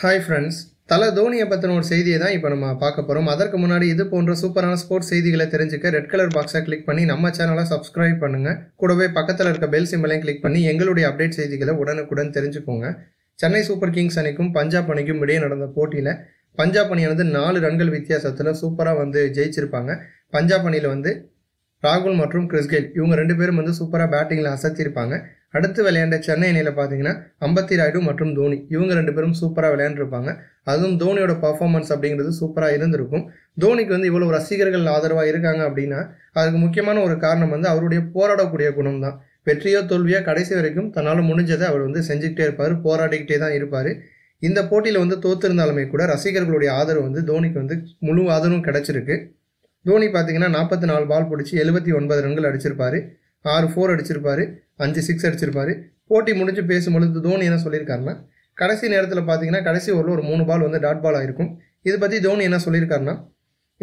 hi friends தலை தோனியை பற்றின ஒரு செய்தியை தான் இப்போ நம்ம பார்க்க போகிறோம் அதற்கு முன்னாடி இது போன்ற சூப்பரான ஸ்போர்ட்ஸ் செய்திகளை தெரிஞ்சுக்க ரெட் கலர் பாக்ஸை கிளிக் பண்ணி நம்ம சேனலை சப்ஸ்கிரைப் பண்ணுங்கள் கூடவே பக்கத்தில் இருக்க பெல் சிம்பலையும் கிளிக் பண்ணி எங்களுடைய அப்டேட் செய்திகளை உடனுக்குடன் தெரிஞ்சுக்கோங்க சென்னை சூப்பர் கிங்ஸ் அணிக்கும் பஞ்சாப் அணிக்கும் இடையே நடந்த போட்டியில் பஞ்சாப் அணியானது நாலு ரன்கள் வித்தியாசத்தில் சூப்பராக வந்து ஜெயிச்சிருப்பாங்க பஞ்சாப் அணியில் வந்து ராகுல் மற்றும் கிறிஸ்கெல் இவங்க ரெண்டு பேரும் வந்து சூப்பராக பேட்டிங்கில் அசத்தியிருப்பாங்க அடுத்து விளையாண்ட சென்னை அணியில் பார்த்தீங்கன்னா அம்பத்தி ராய்டு மற்றும் தோனி இவங்க ரெண்டு பேரும் சூப்பராக விளையாண்டுருப்பாங்க அதுவும் தோனியோட பர்ஃபார்மன்ஸ் அப்படிங்கிறது சூப்பராக இருந்திருக்கும் தோனிக்கு வந்து இவ்வளோ ரசிகர்கள் ஆதரவாக இருக்காங்க அப்படின்னா அதுக்கு முக்கியமான ஒரு காரணம் வந்து அவருடைய போராடக்கூடிய குணம் தான் வெற்றியோ தோல்வியோ கடைசி வரைக்கும் தன்னால் முடிஞ்சதை அவர் வந்து செஞ்சுக்கிட்டே இருப்பார் போராடிக்கிட்டே தான் இருப்பார் இந்த போட்டியில் வந்து தோத்திருந்தாலுமே கூட ரசிகர்களுடைய ஆதரவு வந்து தோனிக்கு வந்து முழு ஆதரவும் கிடச்சிருக்கு தோனி பார்த்தீங்கன்னா நாற்பத்தி நாலு பால் பிடிச்சி எழுபத்தி ஒன்பது ரன்கள் அடிச்சிருப்பாரு ஆறு ஃபோர் அடிச்சிருப்பார் அஞ்சு சிக்ஸ் அடிச்சிருப்பார் போட்டி முடிஞ்சு பேசும்பொழுது தோனி என்ன சொல்லியிருக்காருன்னா கடைசி நேரத்தில் பார்த்தீங்கன்னா கடைசி ஓரில் ஒரு மூணு பால் வந்து டாட் பால் ஆகிருக்கும் இதை பற்றி தோனி என்ன சொல்லியிருக்காருன்னா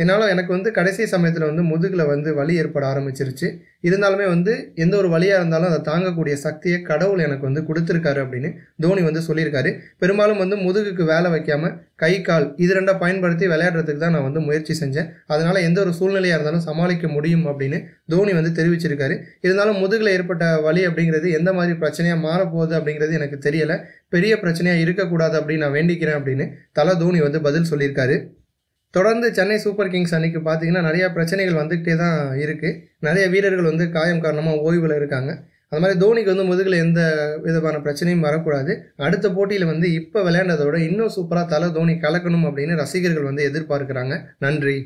என்னால் எனக்கு வந்து கடைசி சமயத்தில் வந்து முதுகில் வந்து வலி ஏற்பட ஆரம்பிச்சிருச்சு இருந்தாலுமே வந்து எந்த ஒரு வழியாக இருந்தாலும் அதை தாங்கக்கூடிய சக்தியை கடவுள் எனக்கு வந்து கொடுத்துருக்காரு அப்படின்னு தோனி வந்து சொல்லியிருக்காரு பெரும்பாலும் வந்து முதுகுக்கு வேலை வைக்காமல் கை கால் இது ரெண்டாக பயன்படுத்தி விளையாடுறதுக்கு தான் நான் வந்து முயற்சி செஞ்சேன் அதனால் எந்த ஒரு சூழ்நிலையாக இருந்தாலும் சமாளிக்க முடியும் அப்படின்னு தோனி வந்து தெரிவிச்சிருக்காரு இருந்தாலும் முதுகில் ஏற்பட்ட வலி அப்படிங்கிறது எந்த மாதிரி பிரச்சனையாக மாறப்போகுது அப்படிங்கிறது எனக்கு தெரியலை பெரிய பிரச்சனையாக இருக்கக்கூடாது அப்படின்னு நான் வேண்டிக்கிறேன் அப்படின்னு தலை தோனி வந்து பதில் சொல்லியிருக்காரு தொடர்ந்து சென்னை சூப்பர் கிங்ஸ் அன்னைக்கு பார்த்தீங்கன்னா நிறையா பிரச்சனைகள் வந்துகிட்டே தான் இருக்குது நிறைய வீரர்கள் வந்து காயம் காரணமாக ஓய்வில் இருக்காங்க அது மாதிரி தோனிக்கு வந்து முதுகில் எந்த விதமான பிரச்சனையும் வரக்கூடாது அடுத்த போட்டியில் வந்து இப்போ விளையாண்டதோட இன்னும் சூப்பராக தலை தோனி கலக்கணும் அப்படின்னு ரசிகர்கள் வந்து எதிர்பார்க்குறாங்க நன்றி